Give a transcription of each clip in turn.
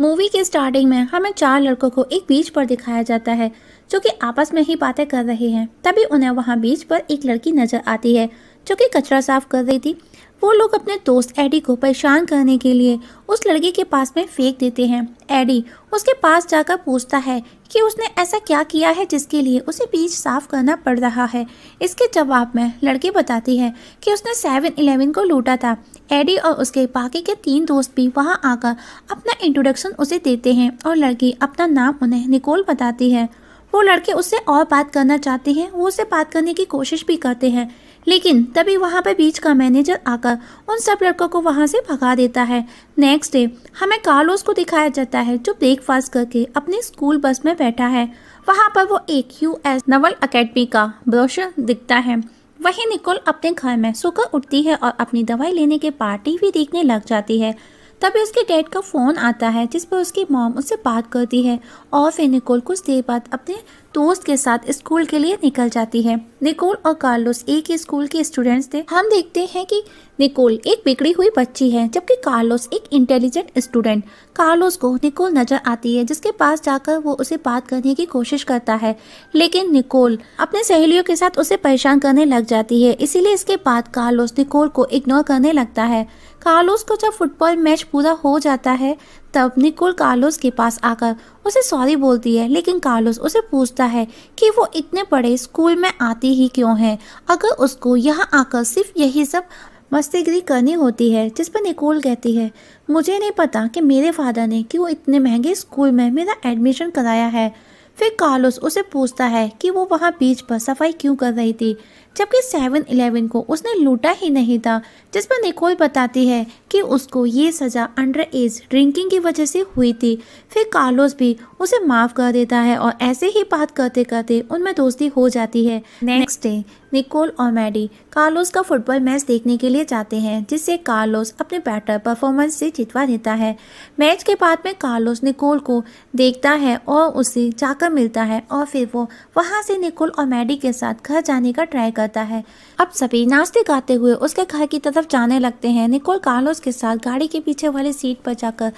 movie के starting में हमें चार लड़कों को एक बीच पर दिखाया जाता है जो कि आपस में ही बातें कर रहे हैं तभी उन्हें वहाँ बीच पर एक लड़की नजर आती है जो कि कचरा साफ कर रही थी वो लोग अपने दोस्त एडी को परेशान करने के लिए उस लड़की के पास में फेंक देते हैं एडी उसके पास जाकर पूछता है कि उसने ऐसा क्या किया है जिसके लिए उसे बीच साफ करना पड़ रहा है इसके जवाब में लड़की बताती है कि उसने सेवन इलेवन को लूटा था एडी और उसके बाकी के तीन दोस्त भी वहां आकर अपना इंट्रोडक्शन उसे देते हैं और लड़की अपना नाम उन्हें निकोल बताती है वो लड़के उससे और बात करना चाहते हैं वो उसे बात करने की कोशिश भी करते हैं लेकिन तभी वहाँ पर बीच का मैनेजर आकर उन सब लड़कों को वहाँ से भगा देता है नेक्स्ट डे हमें कार्लोस को दिखाया जाता है जो ब्रेकफास्ट करके अपने स्कूल बस में बैठा है वहाँ पर वो एक यू एस नवल अकेडमी का ब्रोशर दिखता है वही निकोल अपने घर में सोकर उठती है और अपनी दवाई लेने के पार्टी भी देखने लग जाती है तभी उसके डैड का फ़ोन आता है जिस पर उसकी मॉम उससे बात करती है और फिर निकोल कुछ देर बाद अपने दोस्त के साथ स्कूल के लिए निकल जाती है निकोल और कार्लोस एक ही स्कूल के स्टूडेंट्स थे हम देखते हैं कि निकोल एक बिगड़ी हुई बच्ची है जबकि कार्लोस एक इंटेलिजेंट स्टूडेंट कार्लोस को निकोल नजर आती है जिसके पास जाकर वो उसे बात करने की कोशिश करता है लेकिन निकोल अपने सहेलियों के साथ उसे परेशान करने लग जाती है इसीलिए इसके बाद कार्लोस निकोल को इग्नोर करने लगता है कार्लोस को जब फुटबॉल मैच पूरा हो जाता है तब निकोल कार्लोस के पास आकर उसे सॉरी बोलती है लेकिन कार्लोस उसे पूछता है कि वो इतने बड़े स्कूल में आती ही क्यों है अगर उसको यहाँ आकर सिर्फ यही सब मस्तीगिरी करनी होती है जिस पर निकोल कहती है मुझे नहीं पता कि मेरे फादर ने कि वो इतने महंगे स्कूल में मेरा एडमिशन कराया है फिर कार्लोस उसे पूछता है कि वो वहाँ बीच पर सफाई क्यों कर रही थी जबकि सेवन इलेवन को उसने लूटा ही नहीं था जिस पर निकोल बताती है कि उसको ये सज़ा अंडर एज ड्रिंकिंग की वजह से हुई थी फिर कार्लोस भी उसे माफ़ कर देता है और ऐसे ही बात करते करते उनमें दोस्ती हो जाती है नेक्स्ट डे निकोल और मैडी कार्लोस का फुटबॉल मैच देखने के लिए जाते हैं जिससे कार्लोस अपने बैटर परफॉर्मेंस से जितवा देता है मैच के बाद में कार्लोस निकोल को देखता है और उसे जाकर मिलता है और फिर वो वहाँ से निकोल और मैडी के साथ घर जाने का ट्राई कर जाता है अब सभी नाश्ते गाते हुए उसके घर की तरफ जाने लगते हैं निकोल कार्लोस के साथ गाड़ी के पीछे वाली सीट पर जाकर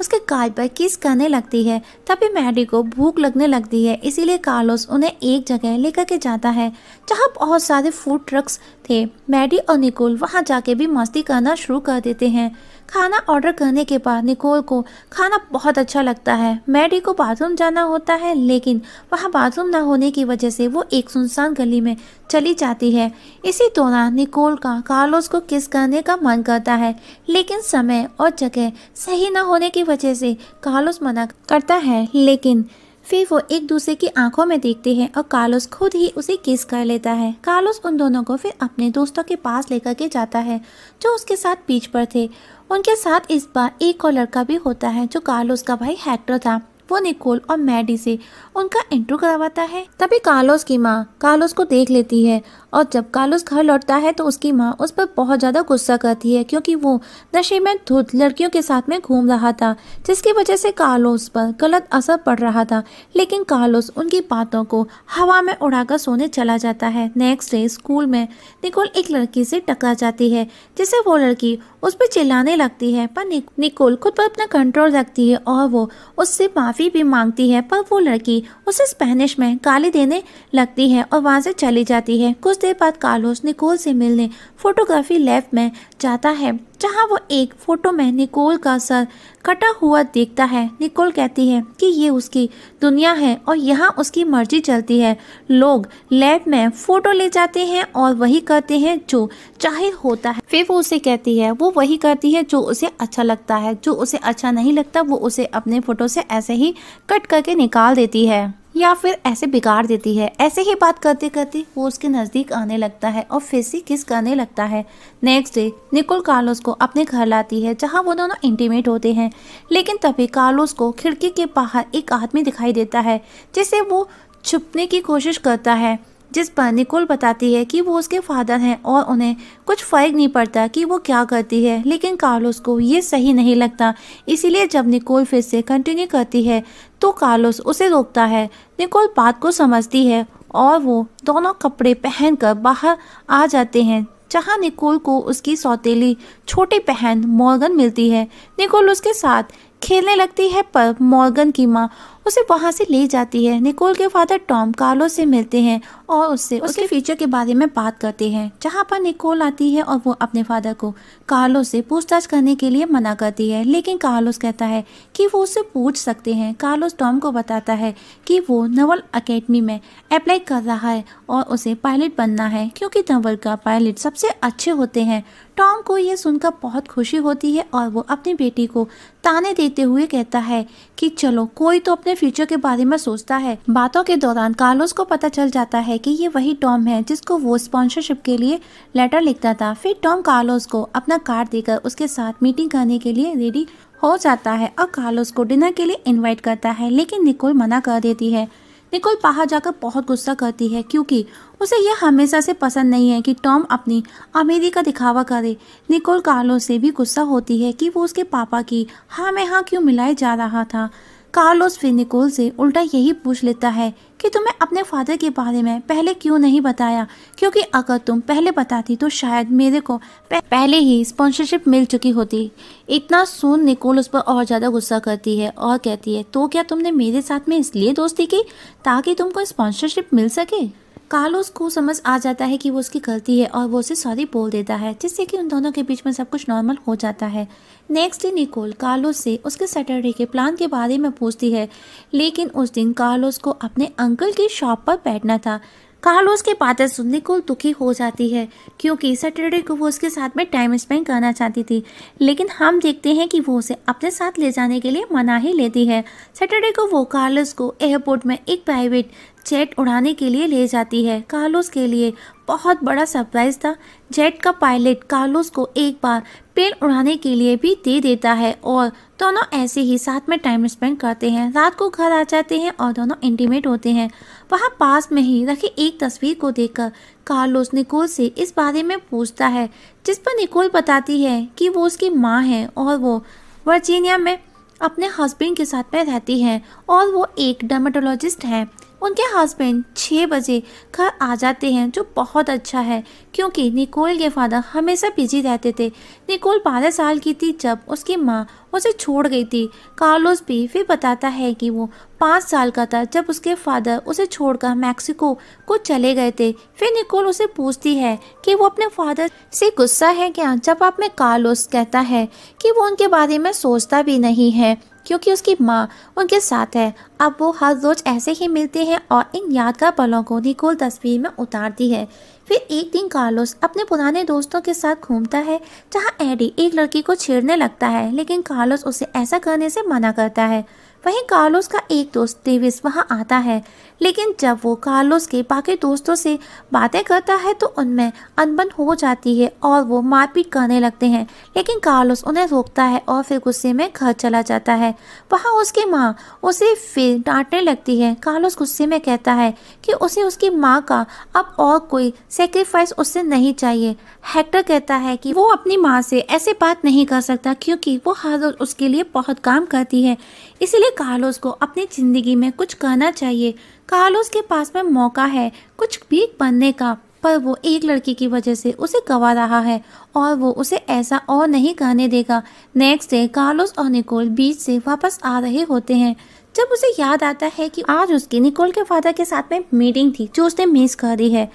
उसके काल पर किस करने लगती है तभी मैडी को भूख लगने लगती है इसीलिए कार्लोस उन्हें एक जगह लेकर के जाता है जहाँ बहुत सारे फूड ट्रक्स थे मैडी और निकोल वहाँ जाके भी मस्ती करना शुरू कर देते हैं खाना ऑर्डर करने के बाद निकोल को खाना बहुत अच्छा लगता है मैडी को बाथरूम जाना होता है लेकिन वहाँ बाथरूम ना होने की वजह से वो एक सुनसान गली में चली जाती है इसी दौरान निकोल का कार्लोस को किस करने का मन करता है लेकिन समय और जगह सही ना होने की वजह से कार्लोस मना करता है लेकिन फिर वो एक दूसरे की आंखों में देखते हैं और कार्लोस खुद ही उसे किस कर लेता है कार्लोस उन दोनों को फिर अपने दोस्तों के पास लेकर के जाता है जो उसके साथ बीच पर थे उनके साथ इस बार एक और लड़का भी होता है जो कार्लोस का भाई हैक्टर था वो निकोल और मैडी से उनका इंट्रो करवाता है तभी कार्लोस की माँ कार्लोस को देख लेती है और जब कार्लोस घर लौटता है तो उसकी माँ उस पर बहुत ज़्यादा गुस्सा करती है क्योंकि वो नशे में धुत लड़कियों के साथ में घूम रहा था जिसकी वजह से कार्लोस पर गलत असर पड़ रहा था लेकिन कार्लोस उनकी बातों को हवा में उड़ाकर सोने चला जाता है नेक्स्ट डे स्कूल में निकोल एक लड़की से टकरा जाती है जिससे वो लड़की उस पर चिल्लाने लगती है पर निकोल खुद पर अपना कंट्रोल रखती है और वो उससे माफी माफ़ी भी मांगती है पर वो लड़की उसे स्पेनिश में गाली देने लगती है और वहाँ से चली जाती है कुछ देर बाद कार्लोस निकोल से मिलने फोटोग्राफी लैब में जाता है जहाँ वो एक फोटो में निकोल का सर कटा हुआ देखता है निकोल कहती है कि ये उसकी दुनिया है और यहाँ उसकी मर्जी चलती है लोग लैब में फोटो ले जाते हैं और वही करते हैं जो चाहे होता है फिर वो उसे कहती है वो वही करती है जो उसे अच्छा लगता है जो उसे अच्छा नहीं लगता वो उसे अपने फोटो से ऐसे ही कट करके निकाल देती है या फिर ऐसे बिगाड़ देती है ऐसे ही बात करते करते वो उसके नज़दीक आने लगता है और फिर से किस करने लगता है नेक्स्ट डे निकोल कार्लोस को अपने घर लाती है जहाँ वो दोनों इंटीमेट होते हैं लेकिन तभी कार्लोस को खिड़की के बाहर एक आदमी दिखाई देता है जिसे वो छुपने की कोशिश करता है जिस पर निकोल बताती है कि वो उसके फादर हैं और उन्हें कुछ फ़र्क नहीं पड़ता कि वो क्या करती है लेकिन कार्लोस को ये सही नहीं लगता इसीलिए जब निकोल फिर से कंटिन्यू करती है तो कार्लोस उसे रोकता है निकोल बात को समझती है और वो दोनों कपड़े पहनकर बाहर आ जाते हैं जहाँ निकोल को उसकी सौतेली छोटी बहन मॉर्गन मिलती है निकोल उसके साथ खेलने लगती है पर मॉर्गन की माँ उसे वहाँ से ले जाती है निकोल के फादर टॉम कार्लो से मिलते हैं और उससे उसके फ्यूचर के बारे में बात करते हैं जहाँ पर निकोल आती है और वो अपने फादर को कार्लो से पूछताछ करने के लिए मना करती है लेकिन कार्लोस कहता है कि वो उससे पूछ सकते हैं कार्लोस टॉम को बताता है कि वो नवल अकेडमी में अप्लाई कर रहा है और उसे पायलट बनना है क्योंकि नवल का पायलट सबसे अच्छे होते हैं टॉम को यह सुनकर बहुत खुशी होती है और वो अपनी बेटी को ताने देते हुए कहता है कि चलो कोई तो अपने फ्यूचर के बारे में सोचता है बातों के दौरान कार्लोस को पता चल जाता है कि ये वही टॉम है जिसको वो स्पॉन्सरशिप के लिए लेटर लिखता था फिर टॉम कार्लोस को अपना कार्ड देकर उसके साथ मीटिंग करने के लिए रेडी हो जाता है और कार्लोस को डिनर के लिए इन्वाइट करता है लेकिन निकोल मना कर देती है निकोल बाहर जाकर बहुत गुस्सा करती है क्योंकि उसे यह हमेशा से पसंद नहीं है कि टॉम अपनी अमेरी का दिखावा करे निकोल कार्लो से भी गुस्सा होती है कि वो उसके पापा की हाँ में हाँ क्यों मिलाए जा रहा था कार्लोस फिर निकोल से उल्टा यही पूछ लेता है कि तुम्हें अपने फादर के बारे में पहले क्यों नहीं बताया क्योंकि अगर तुम पहले बताती तो शायद मेरे को पहले ही स्पॉन्सरशिप मिल चुकी होती इतना सुन निकोल उस पर और ज़्यादा गुस्सा करती है और कहती है तो क्या तुमने मेरे साथ में इसलिए दोस्ती की ताकि तुमको स्पॉन्सरशिप मिल सके कार्लोस को समझ आ जाता है कि वो उसकी गलती है और वो उसे सॉरी बोल देता है जिससे कि उन दोनों के बीच में सब कुछ नॉर्मल हो जाता है नेक्स्ट डे निकोल कार्लोस से उसके सैटरडे के प्लान के बारे में पूछती है लेकिन उस दिन कार्लोस को अपने अंकल की शॉप पर बैठना था कार्लोस के बातें सुन निकोल दुखी हो जाती है क्योंकि सैटरडे को वो उसके साथ में टाइम स्पेंड करना चाहती थी लेकिन हम देखते हैं कि वो उसे अपने साथ ले जाने के लिए मना ही लेती है सैटरडे को वो कार्लोस को एयरपोर्ट में एक प्राइवेट जेट उड़ाने के लिए ले जाती है कार्लोस के लिए बहुत बड़ा सरप्राइज था जेट का पायलट कार्लोस को एक बार पेड़ उड़ाने के लिए भी दे देता है और दोनों ऐसे ही साथ में टाइम स्पेंड करते हैं रात को घर आ जाते हैं और दोनों इंटीमेट होते हैं वहाँ पास में ही रखी एक तस्वीर को देखकर कार्लोस निकोल से इस बारे में पूछता है जिस पर निकोल बताती है कि वो उसकी माँ है और वो वर्जीनिया में अपने हस्बैंड के साथ में रहती हैं और वो एक डर्माटोलॉजिस्ट हैं उनके हस्बैंड छः बजे घर आ जाते हैं जो बहुत अच्छा है क्योंकि निकोल के फादर हमेशा बिजी रहते थे निकोल बारह साल की थी जब उसकी माँ उसे छोड़ गई थी कार्लोस भी फिर बताता है कि वो पाँच साल का था जब उसके फादर उसे छोड़कर मैक्सिको को चले गए थे फिर निकोल उसे पूछती है कि वो अपने फादर से गुस्सा है क्या जब आप में कार्लोस कहता है कि वो उनके बारे में सोचता भी नहीं है क्योंकि उसकी माँ उनके साथ है अब वो हर रोज ऐसे ही मिलते हैं और इन यादगार पलों को निकोल तस्वीर में उतारती है फिर एक दिन कार्लोस अपने पुराने दोस्तों के साथ घूमता है जहाँ एडी एक लड़की को छेड़ने लगता है लेकिन कार्लोस उसे ऐसा करने से मना करता है वहीं कार्लोस का एक दोस्त डेविस वहां आता है लेकिन जब वो कार्लोस के बाकी दोस्तों से बातें करता है तो उनमें अनबन हो जाती है और वो मारपीट करने लगते हैं लेकिन कार्लोस उन्हें रोकता है और फिर गुस्से में घर चला जाता है वहाँ उसकी माँ उसे फिर डांटने लगती है कार्लोस गुस्से में कहता है कि उसे उसकी माँ का अब और कोई सेक्रीफाइस उससे नहीं चाहिए हेक्टर कहता है कि वो अपनी माँ से ऐसे बात नहीं कर सकता क्योंकि वो हर रोज उसके लिए बहुत काम करती है इसीलिए कार्लोस को अपनी ज़िंदगी में कुछ करना चाहिए कार्लोस के पास में मौका है कुछ भी बनने का पर वो एक लड़की की वजह से उसे गवा रहा है और वो उसे ऐसा और नहीं करने देगा नेक्स्ट डे कार्लोस और निकोल बीच से वापस आ रहे होते हैं जब उसे याद आता है कि आज उसकी निकोल के फादर के साथ में मीटिंग थी जो उसने मिस कर दी है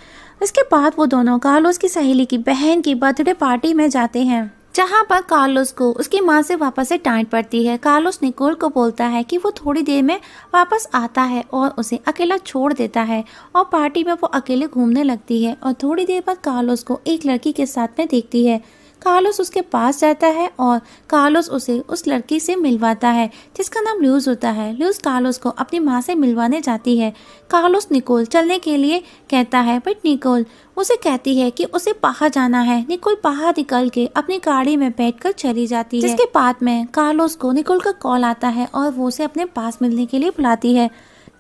इसके बाद वो दोनों कार्लोस की सहेली की बहन की बर्थडे पार्टी में जाते हैं जहाँ पर कार्लोस को उसकी माँ से वापस से टाँट पड़ती है कार्लोस निकोल को बोलता है कि वो थोड़ी देर में वापस आता है और उसे अकेला छोड़ देता है और पार्टी में वो अकेले घूमने लगती है और थोड़ी देर बाद कार्लोस को एक लड़की के साथ में देखती है कार्लोस उसके पास जाता है और कार्लोस उसे उस लड़की से मिलवाता है जिसका नाम ल्यूज होता है ल्यूज कार्लोस को अपनी माँ से मिलवाने जाती है कार्लोस निकोल चलने के लिए कहता है बट निकोल उसे कहती है कि उसे पहा जाना है निकोल पहा निकल के अपनी गाड़ी में बैठकर चली जाती है जिसके बाद में कार्लोस को निकोल का कॉल आता है और वो उसे अपने पास मिलने के लिए बुलाती है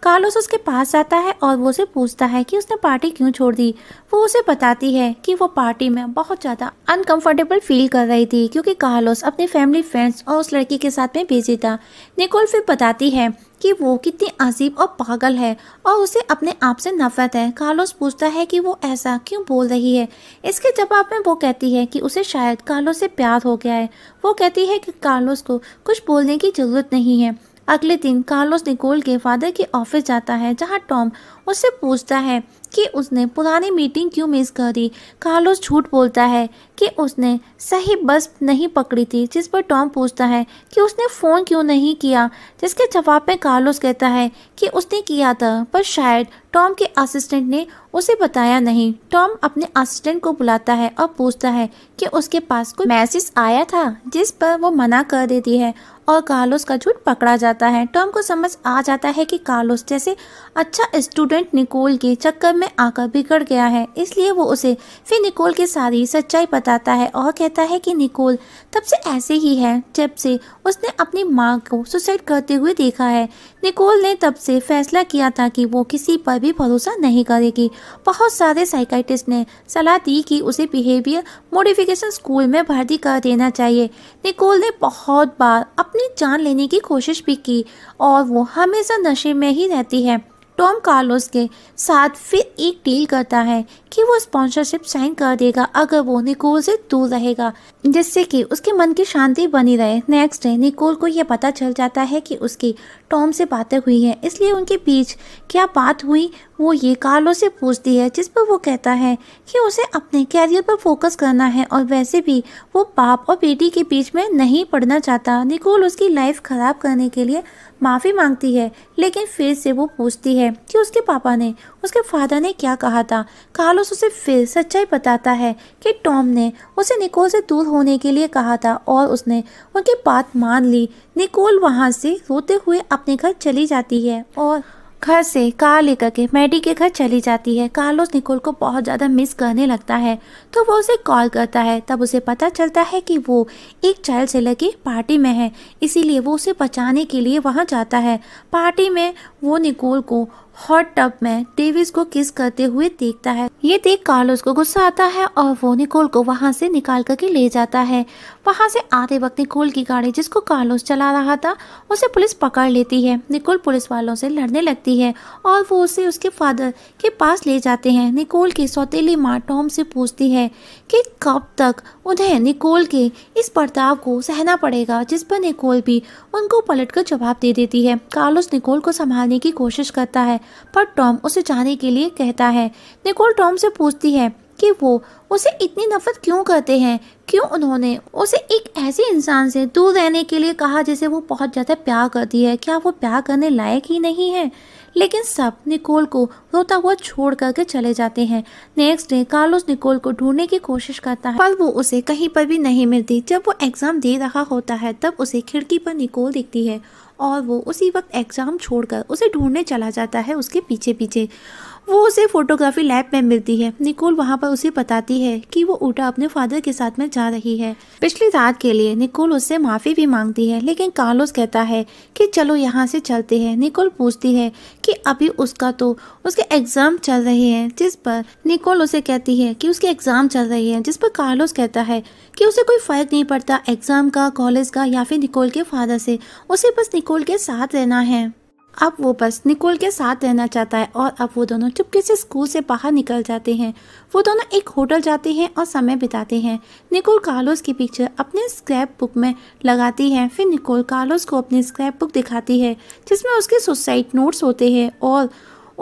कार्लोस उसके पास जाता है और वो उसे पूछता है कि उसने पार्टी क्यों छोड़ दी वो उसे बताती है कि वो पार्टी में बहुत ज़्यादा अनकंफर्टेबल फील कर रही थी क्योंकि कार्लोस अपने फैमिली फ्रेंड्स और उस लड़की के साथ में बिजी था निकोल फिर बताती है कि वो कितनी अजीब और पागल है और उसे अपने आप से नफरत है कार्लोस पूछता है कि वो ऐसा क्यों बोल रही है इसके जवाब में वो कहती है कि उसे शायद कार्लोस से प्यार हो गया है वो कहती है कि कार्लोस को कुछ बोलने की ज़रूरत नहीं है अगले दिन कार्लोस निकोल के फादर के ऑफिस जाता है जहाँ टॉम उससे पूछता है कि उसने पुरानी मीटिंग क्यों मिस करी कार्लोस झूठ बोलता है कि उसने सही बस नहीं पकड़ी थी जिस पर टॉम पूछता है कि उसने फ़ोन क्यों नहीं किया जिसके जवाब में कार्लोस कहता है कि उसने किया था पर शायद टॉम के असिस्टेंट ने उसे बताया नहीं टॉम अपने असिस्टेंट को बुलाता है और पूछता है कि उसके पास कोई मैसेज आया था जिस पर वो मना कर देती है और कार्लोस का झूठ पकड़ा जाता है टॉम को समझ आ जाता है कि कार्लोस जैसे अच्छा स्टूडेंट निकोल के चक्कर में आकर बिगड़ गया है इसलिए वो उसे फिर निकोल की सारी सच्चाई बताता है और कहता है कि निकोल तब से ऐसे ही है जब से उसने अपनी माँ को सुसाइड करते हुए देखा है निकोल ने तब से फैसला किया था कि वो किसी पर भी भरोसा नहीं करेगी बहुत सारे साइकाइटिस्ट ने सलाह दी कि उसे बिहेवियर मोडिफिकेशन स्कूल में भर्ती कर देना चाहिए निकोल ने बहुत बार अपने अपनी जान लेने की कोशिश भी की और वो हमेशा नशे में ही रहती है टॉम कार्लोस के साथ फिर एक डील करता है कि वो स्पॉन्सरशिप साइन कर देगा अगर वो निकोल से दूर रहेगा जिससे कि उसके मन की शांति बनी रहे नेक्स्ट डे निकोल को यह पता चल जाता है कि उसकी टॉम से बातें हुई हैं इसलिए उनके बीच क्या बात हुई वो ये कार्लो से पूछती है जिस पर वो कहता है कि उसे अपने कैरियर पर फोकस करना है और वैसे भी वो बाप और बेटी के बीच में नहीं पढ़ना चाहता निकोल उसकी लाइफ ख़राब करने के लिए माफ़ी मांगती है लेकिन फिर से वो पूछती है कि उसके पापा ने उसके फादर ने क्या कहा था कार्लोस उसे फिर सच्चाई बताता है कि टॉम ने उसे निकोल से दूर होने के लिए कहा था और उसने उनकी बात मान ली निकोल वहाँ से रोते हुए अपने घर चली जाती है और घर से कार लेकर के मैडी के घर चली जाती है कार्लोस निकोल को बहुत ज़्यादा मिस करने लगता है तो वो उसे कॉल करता है तब उसे पता चलता है कि वो एक चाइल्ड से लगे पार्टी में है इसीलिए वो उसे बचाने के लिए वहाँ जाता है पार्टी में वो निकोल को हॉट टब में डेविस को किस करते हुए देखता है ये देख कार्लोस को गुस्सा आता है और वो निकोल को वहाँ से निकाल करके ले जाता है वहाँ से आते वक्त निकोल की गाड़ी जिसको कार्लोस चला रहा था उसे पुलिस पकड़ लेती है निकोल पुलिस वालों से लड़ने लगती है और वो उसे उसके फादर के पास ले जाते हैं निकोल की सौतीली माँ टॉम से पूछती है कि कब तक उन्हें निकोल के इस बर्ताव को सहना पड़ेगा जिस पर निकोल भी उनको पलट कर जवाब दे देती है कार्लोस निकोल को संभालने की कोशिश करता है पर टॉम उसे जाने के लिए कहता है निकोल टॉम से पूछती है कि वो उसे इतनी नफरत क्यों करते हैं क्यों उन्होंने उसे एक ऐसे इंसान से दूर रहने के लिए कहा जिसे वो बहुत ज़्यादा प्यार करती है क्या वो प्यार करने लायक ही नहीं है लेकिन सब निकोल को रोता हुआ छोड़ करके चले जाते हैं नेक्स्ट डे कार्लोस निकोल को ढूंढने की कोशिश करता है पर वो उसे कहीं पर भी नहीं मिलती जब वो एग्ज़ाम दे रहा होता है तब उसे खिड़की पर निकोल दिखती है और वो उसी वक्त एग्ज़ाम छोड़कर उसे ढूंढने चला जाता है उसके पीछे पीछे वो उसे फ़ोटोग्राफी लैब में मिलती है निकोल वहाँ पर उसे बताती है कि वो उटा अपने फादर के साथ में जा रही है पिछली रात के लिए निकोल उससे माफ़ी भी मांगती है लेकिन कार्लोस कहता है कि चलो यहाँ से चलते हैं निकोल पूछती है कि अभी उसका तो उसके एग्ज़ाम चल रहे हैं जिस पर निकोल उसे कहती है कि उसके एग्ज़ाम चल रहे हैं जिस पर कार्लोस कहता है कि उसे कोई फ़र्क नहीं पड़ता एग्ज़ाम का कॉलेज का या फिर निकोल के फादर से उसे बस निकोल निकोल के साथ रहना है अब वो बस निकोल के साथ रहना चाहता है और अब वो दोनों चुपके से स्कूल से बाहर निकल जाते हैं वो दोनों एक होटल जाते हैं और समय बिताते हैं निकोल कार्लोस की पिक्चर अपने स्क्रैप बुक में लगाती है फिर निकोल कार्लोस को अपनी स्क्रैप बुक दिखाती है जिसमें उसके सुसाइड नोट्स होते हैं और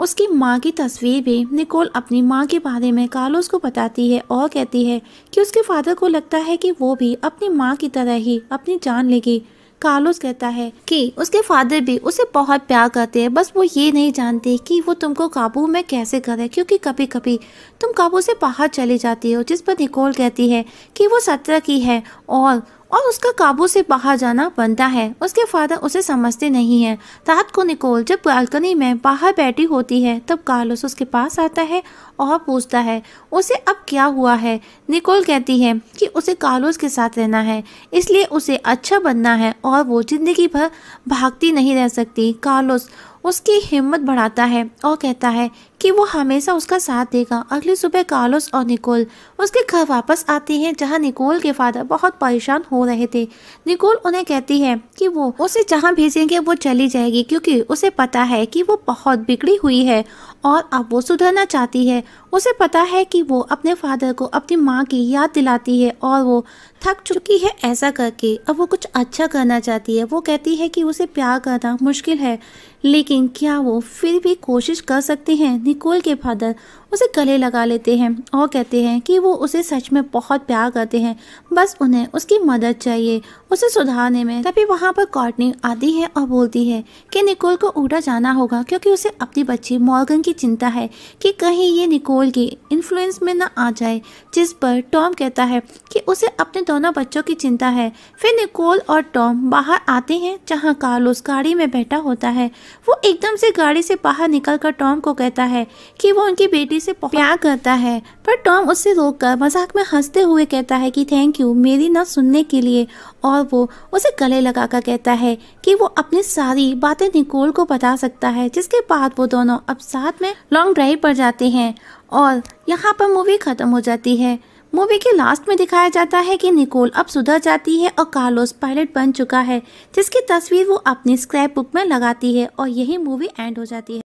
उसकी माँ की तस्वीर भी निकोल अपनी माँ के बारे में कार्लोस को बताती है और कहती है कि उसके फादर को लगता है कि वो भी अपनी माँ की तरह ही अपनी जान लेगी कार्लोस कहता है कि उसके फादर भी उसे बहुत प्यार करते हैं बस वो ये नहीं जानते कि वो तुमको काबू में कैसे करे क्योंकि कभी कभी तुम काबू से बाहर चली जाती हो जिस पर निकोल कहती है कि वो सत्रह की है और और उसका काबू से बाहर जाना बनता है उसके फादर उसे समझते नहीं है रात को निकोल जब बालकनी में बाहर बैठी होती है तब कार्लोस उसके पास आता है और पूछता है उसे अब क्या हुआ है निकोल कहती है कि उसे कार्लोस के साथ रहना है इसलिए उसे अच्छा बनना है और वो ज़िंदगी भर भागती नहीं रह सकती कार्लोस उसकी हिम्मत बढ़ाता है और कहता है कि वो हमेशा उसका साथ देगा अगली सुबह कार्लोस और निकोल उसके घर वापस आते हैं जहां निकोल के फादर बहुत परेशान हो रहे थे निकोल उन्हें कहती है कि वो उसे जहां भेजेंगे वो चली जाएगी क्योंकि उसे पता है कि वो बहुत बिगड़ी हुई है और अब वो सुधरना चाहती है उसे पता है कि वो अपने फादर को अपनी माँ की याद दिलाती है और वो थक चुकी है ऐसा करके अब वो कुछ अच्छा करना चाहती है वो कहती है कि उसे प्यार करना मुश्किल है लेकिन क्या वो फिर भी कोशिश कर सकते हैं निकोल के फादर उसे गले लगा लेते हैं और कहते हैं कि वो उसे सच में बहुत प्यार करते हैं बस उन्हें उसकी मदद चाहिए उसे सुधारने में तभी वहाँ पर कॉटनी आती है और बोलती है कि निकोल को उड़ा जाना होगा क्योंकि उसे अपनी बच्ची मॉर्गन की चिंता है कि कहीं ये निकोल की इन्फ्लुएंस में न आ जाए जिस पर टॉम कहता है कि उसे अपने दोनों बच्चों की चिंता है फिर निकोल और टॉम बाहर आते हैं जहाँ कार्लोस गाड़ी में बैठा होता है वो एकदम से गाड़ी से बाहर निकल कर टॉम को कहता है कि वो उनकी बेटी मैरी से प्यार करता है पर टॉम उससे रोककर मजाक में हंसते हुए कहता है कि थैंक यू मेरी ना सुनने के लिए और वो उसे गले लगाकर कहता है कि वो अपनी सारी बातें निकोल को बता सकता है जिसके बाद वो दोनों अब साथ में लॉन्ग ड्राइव पर जाते हैं और यहाँ पर मूवी ख़त्म हो जाती है मूवी के लास्ट में दिखाया जाता है कि निकोल अब सुधर जाती है और कार्लोस पायलट बन चुका है जिसकी तस्वीर वो अपनी स्क्रैप बुक में लगाती है और यही मूवी एंड हो जाती है